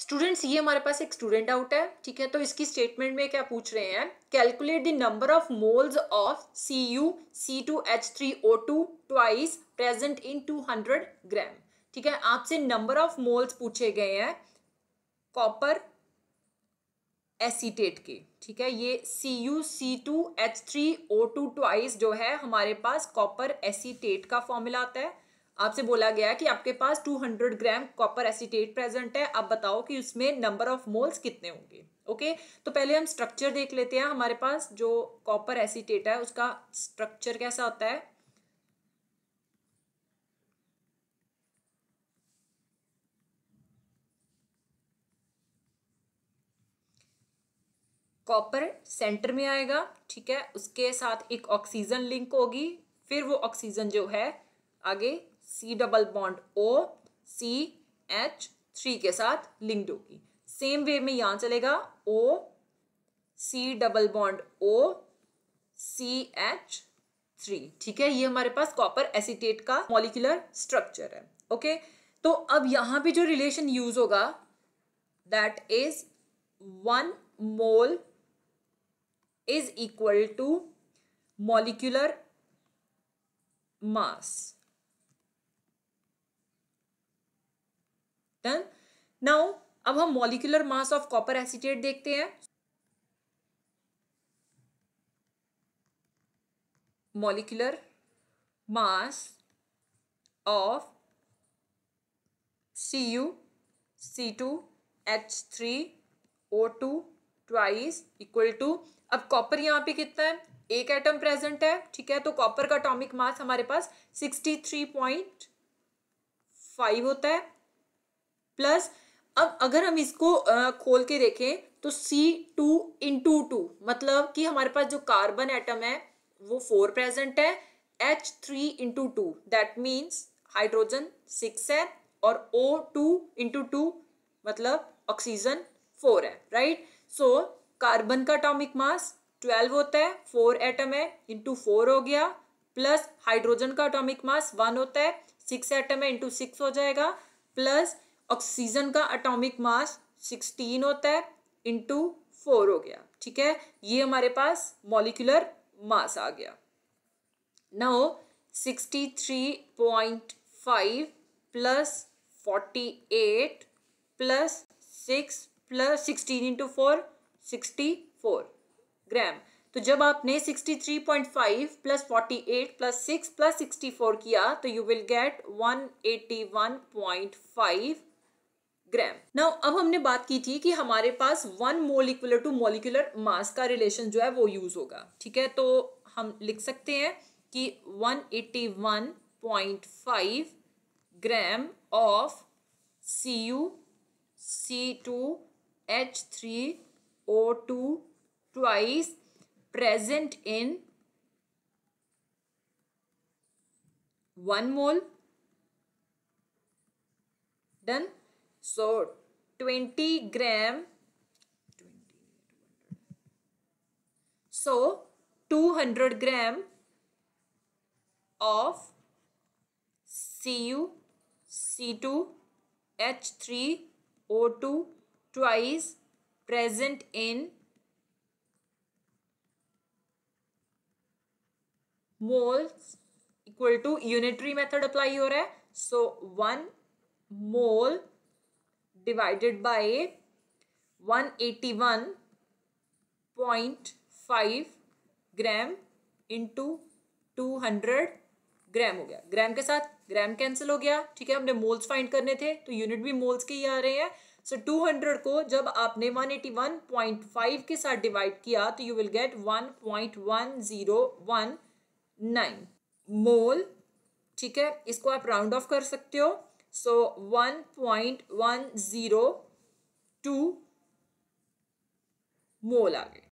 students ये हमारे पास एक स्टूडेंट आउट है ठीक है तो इसकी स्टेटमेंट में क्या पूछ रहे हैं calculate the number of moles of C U C two H three O two twice present in two hundred gram ठीक है आपसे नंबर ऑफ मोल्स पूछे गए हैं कॉपर एसीटेट के ठीक है ये C U C two H three O two twice जो है हमारे पास कॉपर एसीटेट का फॉर्मूला आता है आपसे बोला गया कि आपके पास 200 ग्राम कॉपर एसिटेट प्रेजेंट है आप बताओ कि उसमें नंबर ऑफ मोल्स कितने होंगे ओके तो पहले हम स्ट्रक्चर देख लेते हैं हमारे पास जो कॉपर एसिटेट है उसका स्ट्रक्चर कैसा होता है कॉपर सेंटर में आएगा ठीक है उसके साथ एक ऑक्सीजन लिंक होगी फिर वो ऑक्सीजन जो है आगे C double bond O C H three के साथ लिंक्ड होगी सेम वे में यहाँ चलेगा O C double bond O C H three ठीक है ये हमारे पास कॉपर एसिटेट का मॉलिकुलर स्ट्रक्चर है ओके तो अब यहाँ पे जो रिलेशन यूज होगा that is one mole is equal to molecular mass done now अब हम molecular mass of copper acetate देखते हैं molecular mass of C U C two H three O two twice equal to अब copper यहाँ पे कितना है एक एटम प्रेजेंट है ठीक है तो कॉपर का अटोमिक मास हमारे पास सिक्सटी थ्री पॉइंट फाइव होता है प्लस अब अगर हम इसको खोल के देखें तो सी टू इंटू टू मतलब कि हमारे पास जो कार्बन एटम है वो फोर प्रेजेंट है H three into two that means hydrogen six है और ओ टू इंटू टू मतलब ऑक्सीजन फोर है राइट सो कार्बन का अटोमिक मास ट्वेल्व होता है फोर एटम है इंटू फोर हो गया प्लस हाइड्रोजन का अटोमिक मास वन होता है सिक्स एटम है इंटू सिक्स हो जाएगा प्लस ऑक्सीजन का अटोमिक मास 16 होता है इंटू फोर हो गया ठीक है ये हमारे पास मॉलिकुलर मास आ गया point 63.5 plus eight plus six plus sixteen into four sixty four gram तो जब आपने 63.5 प्लस 48 प्लस 6 प्लस 64 किया तो you will get 181.5 gram now अब हमने बात की थी कि हमारे पास one molecular to molecular mass का रिलेशन जो है वो यूज होगा ठीक है तो हम लिख सकते हैं कि 181.5 gram of C U C two H three O two twice present in one mole done so 20 gram so 200 gram of cu c2 h3o2 twice present in moles equal to unitary method apply हो रहा है so one mole divided by 181.5 gram into two hundred gram हो गया ग्राम के साथ gram cancel हो गया ठीक है हमने मोल्स फाइंड करने थे तो यूनिट भी मोल्स के ही आ रहे हैं सो so, 200 को जब आपने 181.5 के साथ डिवाइड किया तो यू विल गेट 1.1019 मोल ठीक है इसको आप राउंड ऑफ कर सकते हो So टू मोल आ गए